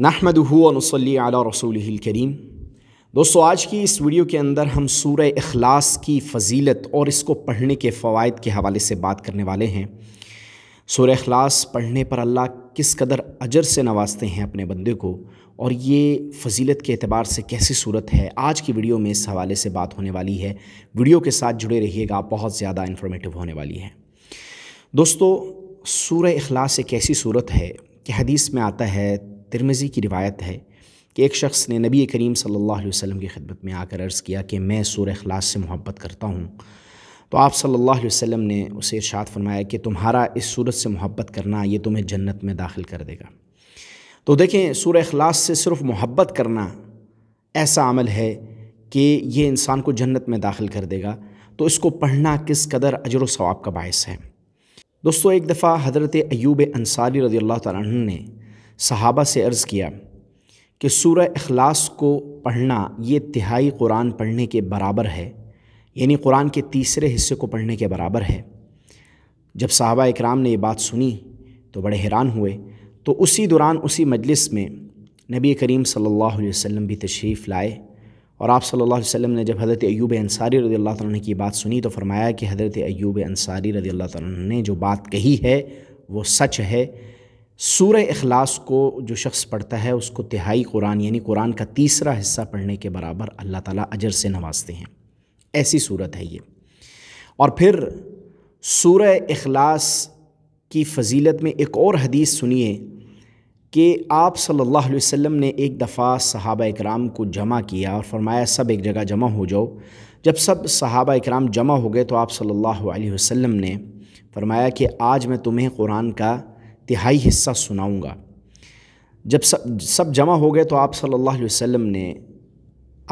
नहमद हुआ रसूल करीम दोस्तों आज की इस वीडियो के अंदर हम सूर्य अखलास की फजीलत और इसको पढ़ने के फ़वाद के हवाले से बात करने वाले हैं सूर्य अखलास पढ़ने पर अल्लाह किस कदर अजर से नवाजते हैं अपने बंदे को और ये फजीलत के अतबार से कैसी सूरत है आज की वीडियो में इस हवाले से बात होने वाली है वीडियो के साथ जुड़े रहिएगा बहुत ज़्यादा इन्फॉर्मेटिव होने वाली है दोस्तों सूर्य अखलास एक ऐसी सूरत है कि हदीस में आता है तिरमज़ी की रिवायत है कि एक शख्स ने नबी करीम सल्लल्लाहु अलैहि वसल्लम की खिदमत में आकर अर्ज़ किया कि मैं सूर अखलास से मोहब्बत करता हूँ तो आप सल्लल्लाहु अलैहि वसल्लम ने उसे इरशाद फरमाया कि तुम्हारा इस सूरत से मोहब्बत करना ये तुम्हें जन्नत में दाखिल कर देगा तो देखें सूर अखलास से सिर्फ मोहब्बत करना ऐसा अमल है कि ये इंसान को जन्नत में दाखिल कर देगा तो इसको पढ़ना किस कदर अजर सवाब का बायस है दोस्तों एक दफ़ा हज़रत अयूब अंसारी रदी अल्लाह तु ने सहाबा से अर्ज़ किया कि सूर्य अखलास को पढ़ना ये तिहाई कुरान पढ़ने के बराबर है यानी कुरान के तीसरे हिस्से को पढ़ने के बराबर है जब साहबा इकराम ने यह बात सुनी तो बड़े हैरान हुए तो उसी दौरान उसी मजलिस में नबी करीम सल्लल्लाहु अलैहि वसल्लम भी तशरीफ़ लाए और आप सल्लल्लाहु अलैहि वसल्लम ने जब हज़रत अयूब अंसारी रज़ी अल्लाह तन की बात सुनी तो फरमाया कि हज़रत अयूब अंसारी रज़ी अल्लाह तन ने जो बात कही है वो सच है सूर अखलास को जो शख्स पढ़ता है उसको तिहाई कुरान यानी कुरान का तीसरा हिस्सा पढ़ने के बराबर अल्लाह ताला अजर से नवाजते हैं ऐसी सूरत है ये और फिर सूर अखलास की फजीलत में एक और हदीस सुनिए कि आप सल्लल्लाहु अलैहि वसल्लम ने एक दफ़ा सहाबा इकराम को जमा किया और फरमाया सब एक जगह जमा हो जाओ जब सब सहाबा इकराम जमा हो गए तो आप सल्लल्लाहु अलैहि वसल्लम ने फरमाया कि आज मैं तुम्हें कुरान का तिहाई हिस्सा सुनाऊंगा जब सब सब जमा हो गए तो आप सल्लल्लाहु अलैहि वसल्लम ने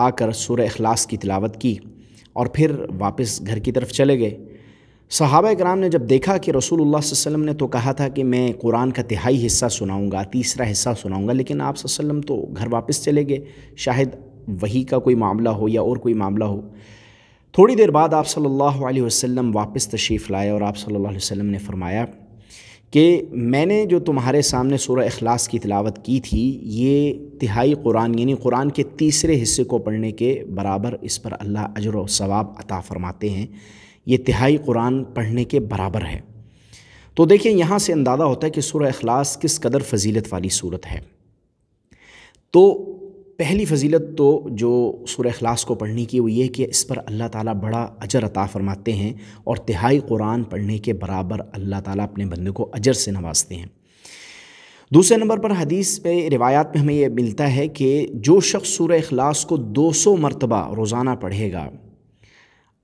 आकर सूर्य अखलास की तिलावत की और फिर वापस घर की तरफ चले गए सहाबा कराम ने जब देखा कि रसूल वसम ने तो कहा था कि मैं कुरान का तिहाई हिस्सा सुनाऊंगा तीसरा हिस्सा सुनाऊंगा लेकिन आप वसल्लम तो घर वापस चले गए शायद वही का कोई मामला हो या और कोई मामला हो थोड़ी देर बाद आप सल्लल्लाहु अलैहि वसल्लम वापस तशरीफ़ लाए और आप सल्लल्लाहु अलैहि वसल्लम ने फरमाया कि मैंने जो तुम्हारे सामने सूरह अखलास की तिलावत की थी ये तिहाई कुरान यानी कुरान के तीसरे हिस्से को पढ़ने के बराबर इस पर अल्लाह अजर व सवाब अता फ़रमाते हैं ये तिहाई कुरान पढ़ने के बराबर है तो देखिए यहाँ से अंदाज़ा होता है कि सूरह अखलास किस कदर फजीलत वाली सूरत है तो पहली फजीलत तो जो सूर अखलास को पढ़ने की वो ये कि इस पर अल्लाह ताला बड़ा अजर अता फ़रमाते हैं और तिहाई कुरान पढ़ने के बराबर अल्लाह ताला अपने बंदे को अजर से नवाजते हैं दूसरे नंबर पर हदीस पे रिवायात में हमें यह मिलता है कि जो शख्स सूर अखलास को 200 मरतबा रोज़ाना पढ़ेगा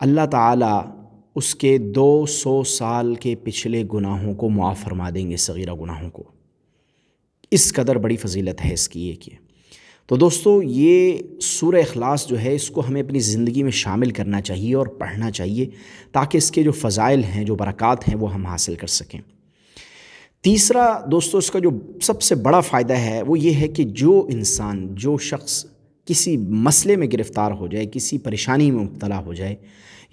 अल्लाह ताला उसके 200 साल के पिछले गुनाहों को मुआफ़ फरमा देंगे सगीरा गुनाहों को इस कदर बड़ी फजीलत है इसकी ये कि तो दोस्तों ये सूर अखलास जो है इसको हमें अपनी ज़िंदगी में शामिल करना चाहिए और पढ़ना चाहिए ताकि इसके जो फ़ज़ाइल हैं जो बरक़ात हैं वो हम हासिल कर सकें तीसरा दोस्तों इसका जो सबसे बड़ा फ़ायदा है वो ये है कि जो इंसान जो शख्स किसी मसले में गिरफ़्तार हो जाए किसी परेशानी में मुबतला हो जाए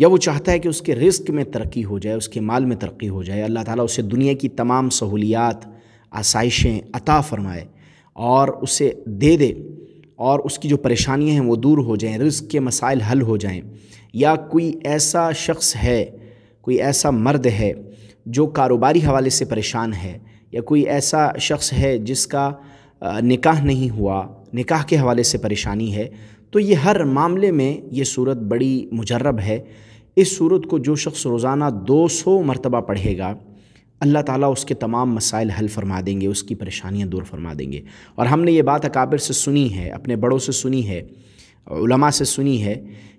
या वो चाहता है कि उसके रिस्क में तरक्की हो जाए उसके माल में तरक्की हो जाए अल्लाह ताला उसे दुनिया की तमाम सहूलियात आसाइशें अता फ़रमाए और उसे दे दे और उसकी जो परेशानियां हैं वो दूर हो जाएं रिस्क के मसाइल हल हो जाएं या कोई ऐसा शख्स है कोई ऐसा मर्द है जो कारोबारी हवाले से परेशान है या कोई ऐसा शख्स है जिसका निकाह नहीं हुआ निकाह के हवाले से परेशानी है तो ये हर मामले में ये सूरत बड़ी मुजरब है इस सूरत को जो शख्स रोज़ाना 200 मरतबा पढ़ेगा अल्लाह ताला उसके तमाम मसाइल हल फरमा देंगे उसकी परेशानियां दूर फरमा देंगे और हमने ये बात अकाबिर से सुनी है अपने बड़ों से सुनी है उलमा से सुनी है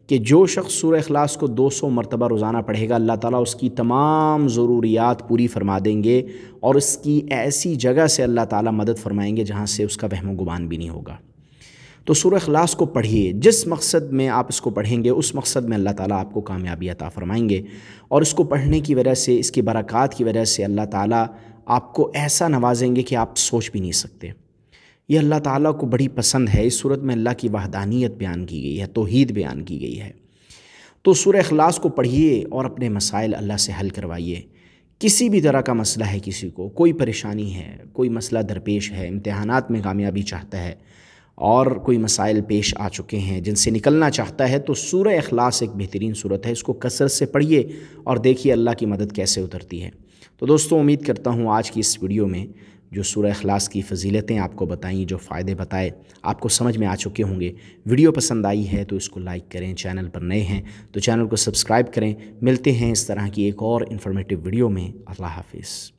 कि जो शख्स सूर अखलास को 200 मरतबा रोज़ाना पढ़ेगा अल्लाह ताला उसकी तमाम ज़रूरियात पूरी फरमा देंगे और उसकी ऐसी जगह से अल्लाह ताला मदद फरमाएंगे जहाँ से उसका वहम गुमान भी नहीं होगा तो सूर्य अखलास को पढ़िए जिस मकसद में आप इसको पढ़ेंगे उस मकसद में अल्लाह ताला आपको कामयाबी अता फ़रमाएंगे और इसको पढ़ने की वजह से इसकी बरक़ात की वजह से अल्लाह ताला आपको ऐसा नवाजेंगे कि आप सोच भी नहीं सकते ये अल्लाह ताला को बड़ी पसंद है इस सूरत में अल्लाह की वहदानियत बयान की गई है तोहद बयान की गई है तो सूर्य अखलास को पढ़िए और अपने मसाइल अल्लाह से हल करवाइए किसी भी तरह का मसला है किसी को कोई परेशानी है कोई मसला दरपेश है इम्तहान में कामयाबी चाहता है और कोई मसाइल पेश आ चुके हैं जिनसे निकलना चाहता है तो सूर्य अखलास एक बेहतरीन सूरत है इसको कसरत से पढ़िए और देखिए अल्लाह की मदद कैसे उतरती है तो दोस्तों उम्मीद करता हूँ आज की इस वीडियो में जो सूर अखलास की फजीलतें आपको बताई जो फ़ायदे बताए आपको समझ में आ चुके होंगे वीडियो पसंद आई है तो इसको लाइक करें चैनल पर नए हैं तो चैनल को सब्सक्राइब करें मिलते हैं इस तरह की एक और इन्फॉर्मेटिव वीडियो में अल्लाह हाफिज़